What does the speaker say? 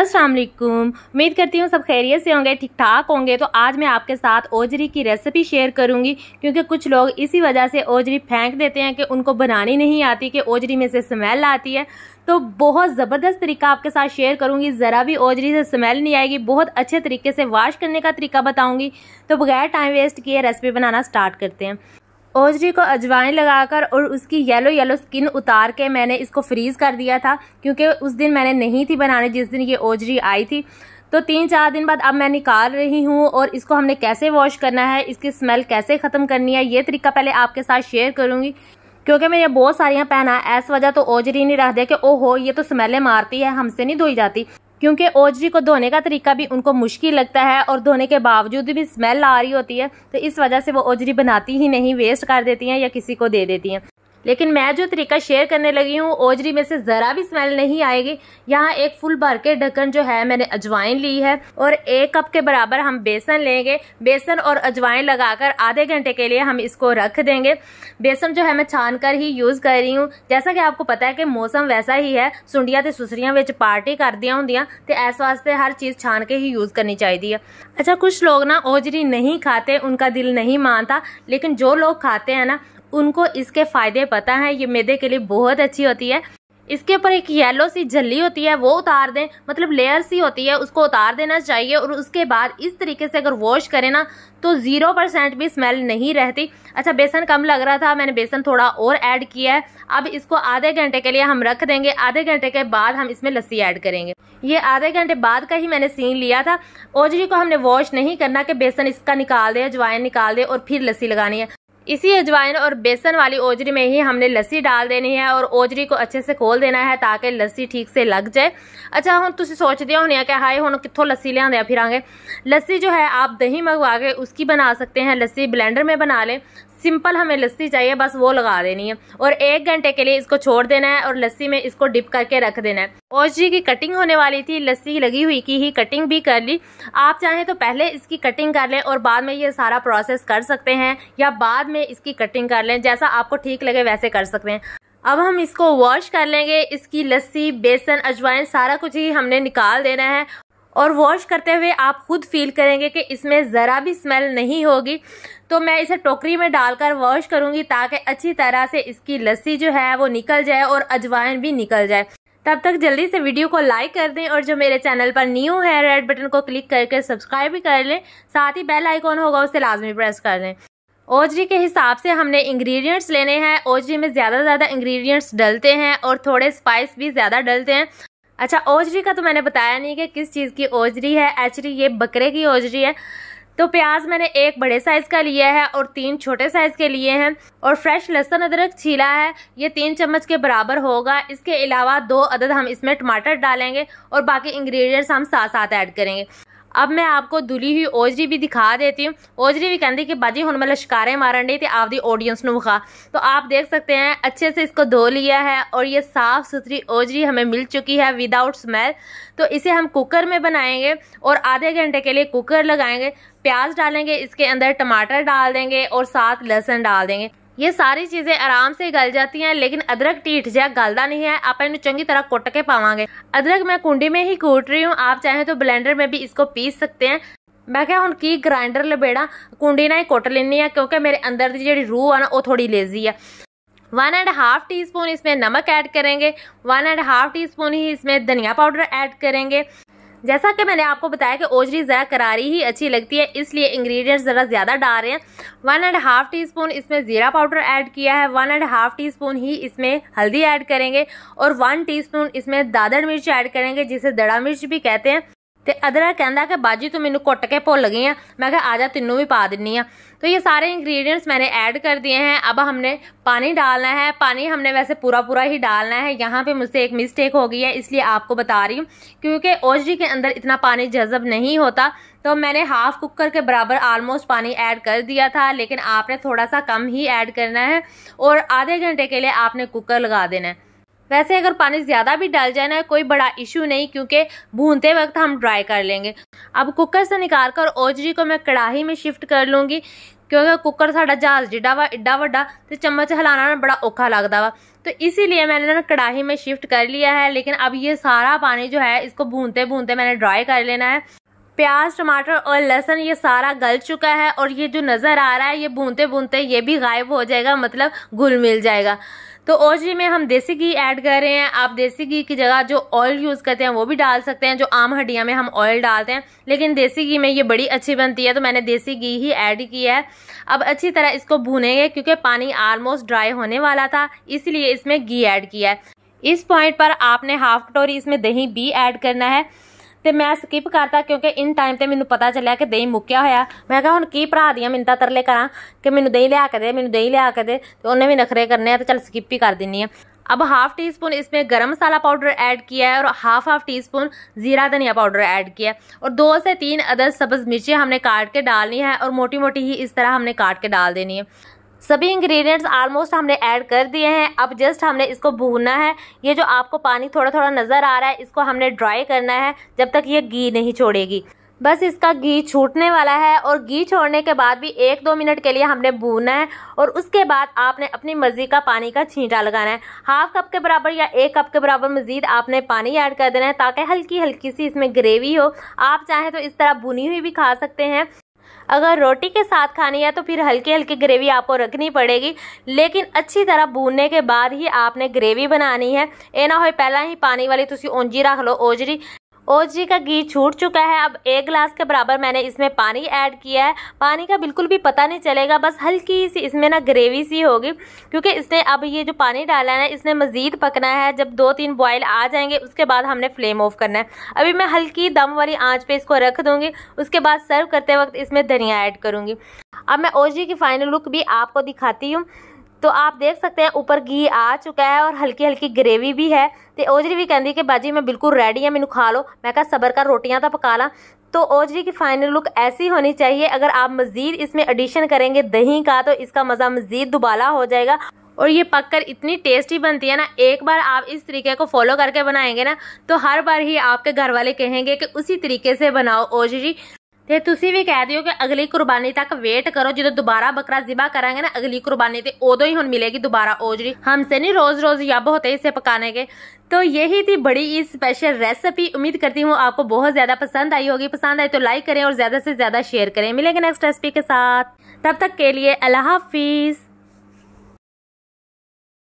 असलकुम उम्मीद करती हूँ सब खैरियत से होंगे ठीक ठाक होंगे तो आज मैं आपके साथ ओजरी की रेसिपी शेयर करूँगी क्योंकि कुछ लोग इसी वजह से ओजरी फेंक देते हैं कि उनको बनानी नहीं आती कि ओजरी में से स्मेल आती है तो बहुत ज़बरदस्त तरीका आपके साथ शेयर करूँगी ज़रा भी ओजरी से स्मेल नहीं आएगी बहुत अच्छे तरीके से वाश करने का तरीका बताऊँगी तो बगैर टाइम वेस्ट किए रेसिपी बनाना स्टार्ट करते हैं ओजरी को अजवाइन लगाकर और उसकी येलो येलो स्किन उतार के मैंने इसको फ्रीज़ कर दिया था क्योंकि उस दिन मैंने नहीं थी बनाने जिस दिन ये ओजरी आई थी तो तीन चार दिन बाद अब मैं निकाल रही हूँ और इसको हमने कैसे वॉश करना है इसकी स्मेल कैसे ख़त्म करनी है ये तरीका पहले आपके साथ शेयर करूँगी क्योंकि मैंने बहुत सारियाँ पहना है ऐस वजह तो ओजरी नहीं रख दिया कि ओहो ये तो स्मेलें मारती है हमसे नहीं धोई जाती क्योंकि ओजरी को धोने का तरीका भी उनको मुश्किल लगता है और धोने के बावजूद भी स्मेल आ रही होती है तो इस वजह से वो ओजरी बनाती ही नहीं वेस्ट कर देती हैं या किसी को दे देती हैं लेकिन मैं जो तरीका शेयर करने लगी हूँ ओजरी में से ज़रा भी स्मेल नहीं आएगी यहाँ एक फुल भर के ढक्कन जो है मैंने अजवाइन ली है और एक कप के बराबर हम बेसन लेंगे बेसन और अजवाइन लगाकर आधे घंटे के लिए हम इसको रख देंगे बेसन जो है मैं छान कर ही यूज़ कर रही हूँ जैसा कि आपको पता है कि मौसम वैसा ही है तो सुसरिया ਸੁਸਰੀਆਂ पार्टी कर दिया होंगे तो इस वास्ते हर चीज छान के ही यूज करनी चाहिए है अच्छा कुछ लोग ना ओजरी नहीं खाते उनका दिल नहीं मानता लेकिन जो लोग खाते हैं ना उनको इसके फ़ायदे पता है ये मैदे के लिए बहुत अच्छी होती है इसके ऊपर एक येलो सी झल्ली होती है वो उतार दें मतलब लेयर सी होती है उसको उतार देना चाहिए और उसके बाद इस तरीके से अगर वॉश करें ना तो ज़ीरो परसेंट भी स्मेल नहीं रहती अच्छा बेसन कम लग रहा था मैंने बेसन थोड़ा और ऐड किया है अब इसको आधे घंटे के लिए हम रख देंगे आधे घंटे के बाद हम इसमें लस्सी ऐड करेंगे ये आधे घंटे बाद का ही मैंने सीन लिया था ओजरी को हमने वॉश नहीं करना कि बेसन इसका निकाल दे अजवाइन निकाल दे और फिर लस्सी लगानी है इसी अजवाइन और बेसन वाली ओजरी में ही हमने लस्सी डाल देनी है और ओजरी को अच्छे से खोल देना है ताकि लस्सी ठीक से लग जाए अच्छा हम तुम सोचते होने कि हाय हम कितों लस्सी लिया फिर लस्सी जो है आप दही मंगवा के उसकी बना सकते हैं लस्सी ब्लेंडर में बना लें सिंपल हमें लस्सी चाहिए बस वो लगा देनी है और एक घंटे के लिए इसको छोड़ देना है और लस्सी में इसको डिप करके रख देना है ओजी की कटिंग होने वाली थी लस्सी लगी हुई की ही कटिंग भी कर ली आप चाहें तो पहले इसकी कटिंग कर लें और बाद में ये सारा प्रोसेस कर सकते हैं या बाद में इसकी कटिंग कर लें जैसा आपको ठीक लगे वैसे कर सकते हैं अब हम इसको वॉश कर लेंगे इसकी लस्सी बेसन अजवाइन सारा कुछ ही हमने निकाल देना है और वॉश करते हुए आप खुद फील करेंगे कि इसमें ज़रा भी स्मेल नहीं होगी तो मैं इसे टोकरी में डालकर वॉश करूँगी ताकि अच्छी तरह से इसकी लस्सी जो है वो निकल जाए और अजवाइन भी निकल जाए तब तक जल्दी से वीडियो को लाइक कर दें और जो मेरे चैनल पर न्यू है रेड बटन को क्लिक करके सब्सक्राइब भी कर लें साथ ही बेल आइकॉन होगा उसे लाजमी प्रेस कर लें ओजरी के हिसाब से हमने इंग्रेडिएंट्स लेने हैं ओजरी में ज़्यादा से ज़्यादा इंग्रेडिएंट्स डलते हैं और थोड़े स्पाइस भी ज़्यादा डलते हैं अच्छा ओजरी का तो मैंने बताया नहीं कि किस चीज़ की ओजरी है एक्चुअली ये बकरे की ओजरी है तो प्याज मैंने एक बड़े साइज़ का लिया है और तीन छोटे साइज़ के लिए हैं और फ्रेश लहसुन अदरक छीला है ये तीन चम्मच के बराबर होगा इसके अलावा दो अदद हम इसमें टमाटर डालेंगे और बाकी इंग्रेडिएंट्स हम साथ साथ ऐड करेंगे अब मैं आपको दुली हुई ओजरी भी दिखा देती हूँ ओजरी भी कहती कि बाजी हूँ मतलब शिकारे मारन डी थी आपकी ऑडियंस ਨੂੰ तो आप देख सकते हैं अच्छे से इसको धो लिया है और ये साफ़ सुथरी ओजरी हमें मिल चुकी है विदाउट स्मेल तो इसे हम कुकर में बनाएंगे और आधे घंटे के लिए कुकर लगाएंगे प्याज डालेंगे इसके अंदर टमाटर डाल देंगे और साथ लहसुन डाल देंगे ये सारी चीजें आराम से गल जाती हैं लेकिन अदरक टीठ जहा गलता नहीं है आप इन चंगी तरह कुट के पावे अदरक मैं कुंडी में ही कूट रही हूँ आप चाहें तो ब्लेंडर में भी इसको पीस सकते हैं मैं क्या हूँ की ग्राइंडर लबेड़ा कुंडी ना ही कुट लेनी है क्योंकि मेरे अंदर की जी रूह है ना वो थोड़ी लेजी है one and half teaspoon इसमें नमक ऐड करेंगे one and half teaspoon ही इसमें धनिया पाउडर ऐड करेंगे जैसा कि मैंने आपको बताया कि ओजरी ज़रा करारी ही अच्छी लगती है इसलिए इंग्रेडिएंट्स ज़रा ज़्यादा डाल रहे हैं one and half teaspoon इसमें ज़ीरा पाउडर ऐड किया है one and half teaspoon ही इसमें हल्दी ऐड करेंगे और वन टी स्पून इसमें दादर मिर्च ऐड करेंगे जिसे दड़ा मिर्च भी कहते हैं तो अदर ਕਹਿੰਦਾ कि बाजी तू मैनू कुट के भुल गई ਆ मैं आ जा ਜਾ भी पा दिनी ਦਿੰਨੀ तो ये सारे इंग्रीडियंट्स मैंने ऐड कर दिए हैं अब हमने पानी डालना है पानी हमने वैसे पूरा पूरा ही डालना है यहाँ पे मुझसे एक मिस्टेक हो गई है इसलिए आपको बता रही हूँ क्योंकि ओजरी के अंदर इतना पानी जज़ब नहीं होता तो मैंने हाफ़ कुकर के बराबर आलमोस्ट पानी ऐड कर दिया था लेकिन आपने थोड़ा सा कम ही ऐड करना है और आधे घंटे के लिए आपने कुकर लगा देना है वैसे अगर पानी ज़्यादा भी डाल जाए ना कोई बड़ा इशू नहीं क्योंकि भूनते वक्त हम ड्राई कर लेंगे अब कुकर से निकाल कर ओजरी को मैं कढ़ाई में शिफ्ट कर लूँगी क्योंकि कुकर साढ़ा जहाज जिडा वा एडा वा तो चम्मच हिलाना बड़ा औखा लगता ਲੱਗਦਾ ਵਾ तो इसीलिए मैंने ना कढ़ाई में शिफ्ट कर लिया है लेकिन अब ये सारा पानी जो है इसको भूनते भूनते मैंने ड्राई कर लेना है प्याज टमाटर और लहसुन ये सारा गल चुका है और ये जो नज़र आ रहा है ये भूनते भूनते ये भी गायब हो जाएगा मतलब घुल मिल जाएगा तो जी में हम देसी घी ऐड कर रहे हैं आप देसी घी की जगह जो ऑयल यूज़ करते हैं वो भी डाल सकते हैं जो आम हड्डियाँ में हम ऑयल डालते हैं लेकिन देसी घी में ये बड़ी अच्छी बनती है तो मैंने देसी घी ही ऐड किया है अब अच्छी तरह इसको भूनेंगे क्योंकि पानी आलमोस्ट ड्राई होने वाला था इसलिए इसमें घी ऐड किया है इस पॉइंट पर आपने हाफ कटोरी इसमें दही भी ऐड करना है तो मैं स्किप करता क्योंकि इन टाइम तो मैं पता चलिया कि दही मुकया हुआ मैं हूँ की भरा दी मिनता तरले करा कि मैं दही लिया के दे मैं दही लिया के दे तो उन्हें भी नखरे करने तो चल स्किप ही कर दी है अब हाफ टी स्पून इसमें गर्म मसाला पाउडर ऐड किया है और हाफ हाफ टी स्पून जीरा धनिया पाउडर ऐड किया है और दो से तीन अदर सब्ज़ मिर्ची हमने काट के डालनी है और मोटी मोटी ही इस तरह हमने काट के डाल देनी है सभी इंग्रेडिएंट्स आलमोस्ट हमने ऐड कर दिए हैं अब जस्ट हमने इसको भूनना है ये जो आपको पानी थोड़ा थोड़ा नज़र आ रहा है इसको हमने ड्राई करना है जब तक ये घी नहीं छोड़ेगी बस इसका घी छूटने वाला है और घी छोड़ने के बाद भी एक दो मिनट के लिए हमने भूनना है और उसके बाद आपने अपनी मर्ज़ी का पानी का छींटा लगाना है हाफ कप के बराबर या एक कप के बराबर मज़ीद आपने पानी ऐड कर देना है ताकि हल्की हल्की सी इसमें ग्रेवी हो आप चाहें तो इस तरह भुनी हुई भी खा सकते हैं अगर रोटी के साथ खानी है तो फिर हल्की हल्की ग्रेवी आपको रखनी पड़ेगी लेकिन अच्छी तरह भूनने के बाद ही आपने ग्रेवी बनानी है ये ना हो पहला ही पानी वाली तुम ओंजी रख लो ओजरी ओजी का घी छूट चुका है अब एक गिलास के बराबर मैंने इसमें पानी ऐड किया है पानी का बिल्कुल भी पता नहीं चलेगा बस हल्की सी इसमें ना ग्रेवी सी होगी क्योंकि इसने अब ये जो पानी डाला है ना इसने मज़ीद पकना है जब दो तीन बॉयल आ जाएंगे उसके बाद हमने फ्लेम ऑफ करना है अभी मैं हल्की दम वाली आँच पर इसको रख दूँगी उसके बाद सर्व करते वक्त इसमें धनिया ऐड करूँगी अब मैं ओजी की फाइनल लुक भी आपको दिखाती हूँ तो आप देख सकते हैं ऊपर घी आ चुका है और हल्की हल्की ग्रेवी भी है तो ओजरी भी कहती कि भाजी मैं बिल्कुल रेडी ਆ ਮੈਨੂੰ खा लो मैं कहा सबर का रोटियाँ तो पका ला तो ओजरी की फाइनल लुक ऐसी होनी चाहिए अगर आप मज़ीद इसमें एडिशन करेंगे दही का तो इसका मज़ा मज़ीद दुबाला हो जाएगा और ये पककर इतनी टेस्टी बनती है ना एक बार आप इस तरीके को फॉलो करके बनाएंगे ना तो हर बार ही आपके घर वाले कहेंगे कि उसी तरीके से बनाओ ओजरी तुम भी कह ਕਹਿ कि अगली ਅਗਲੀ तक वेट करो जो दोबारा बकरा जिबा ਜ਼ਿਬਾ ना अगली ਅਗਲੀ ਕੁਰਬਾਨੀ उदो ही हम मिलेगी दोबारा ਦੁਬਾਰਾ ओजरी हमसे नहीं रोज रोज यब होते इसे पकाने के तो यही थी बड़ी ही स्पेशल रेसिपी उम्मीद करती हूँ आपको बहुत ज़्यादा पसंद आई होगी पसंद आई तो लाइक करें और ज़्यादा से ज़्यादा शेयर करें मिलेंगे नेक्स्ट रेसिपी के साथ तब तक के लिए अल्लाह हाफिज़